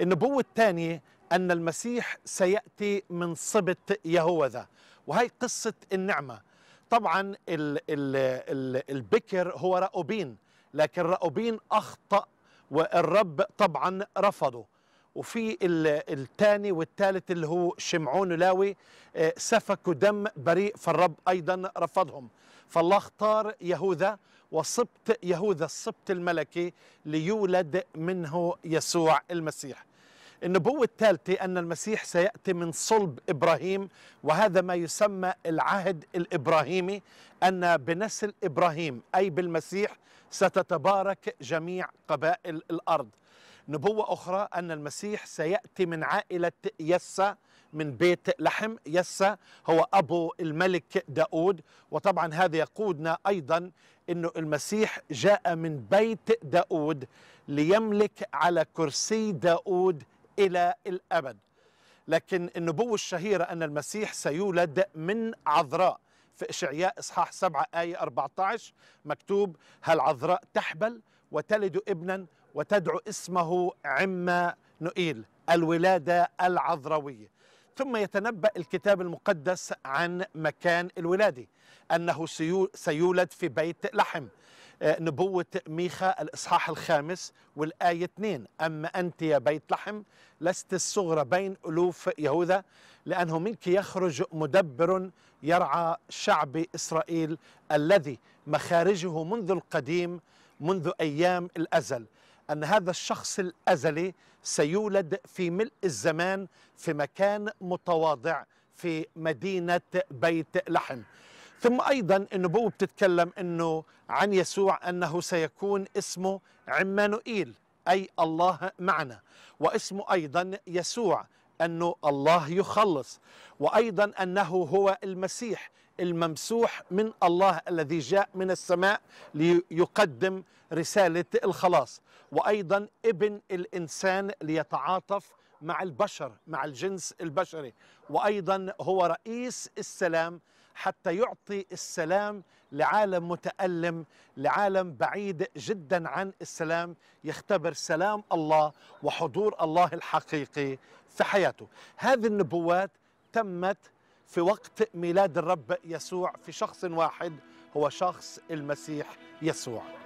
النبوة الثانية أن المسيح سيأتي من صبت يهوذا وهي قصة النعمة طبعا الـ الـ الـ البكر هو رأوبين لكن رأوبين أخطأ والرب طبعا رفضه وفي الثاني والثالث اللي هو شمعون لاوي آه، سفكوا دم بريء فالرب أيضا رفضهم فالله اختار يهوذا وصبت يهوذا الصبت الملكي ليولد منه يسوع المسيح النبوة الثالثة أن المسيح سيأتي من صلب إبراهيم وهذا ما يسمى العهد الإبراهيمي أن بنسل إبراهيم أي بالمسيح ستتبارك جميع قبائل الأرض نبوة أخرى أن المسيح سيأتي من عائلة يسا من بيت لحم يسا هو أبو الملك داود وطبعا هذا يقودنا أيضا أن المسيح جاء من بيت داود ليملك على كرسي داود إلى الأبد لكن النبوة الشهيرة أن المسيح سيولد من عذراء في إشعياء إصحاح 7 آية 14 مكتوب هل عذراء تحبل وتلد ابنا وتدعو اسمه عما نؤيل الولادة العذراوية ثم يتنبأ الكتاب المقدس عن مكان الولادة أنه سيولد في بيت لحم آه، نبوة ميخا الإصحاح الخامس والآية 2 أما أنت يا بيت لحم لست الصغرى بين ألوف يهوذا لأنه منك يخرج مدبر يرعى شعب إسرائيل الذي مخارجه منذ القديم منذ أيام الأزل أن هذا الشخص الأزلي سيولد في ملء الزمان في مكان متواضع في مدينة بيت لحم ثم أيضا النبوة بتتكلم أنه عن يسوع أنه سيكون اسمه عمانوئيل أي الله معنا واسمه أيضا يسوع أنه الله يخلص وأيضا أنه هو المسيح الممسوح من الله الذي جاء من السماء ليقدم رسالة الخلاص وأيضا ابن الإنسان ليتعاطف مع البشر مع الجنس البشري وأيضا هو رئيس السلام حتى يعطي السلام لعالم متألم لعالم بعيد جدا عن السلام يختبر سلام الله وحضور الله الحقيقي في حياته هذه النبوات تمت في وقت ميلاد الرب يسوع في شخص واحد هو شخص المسيح يسوع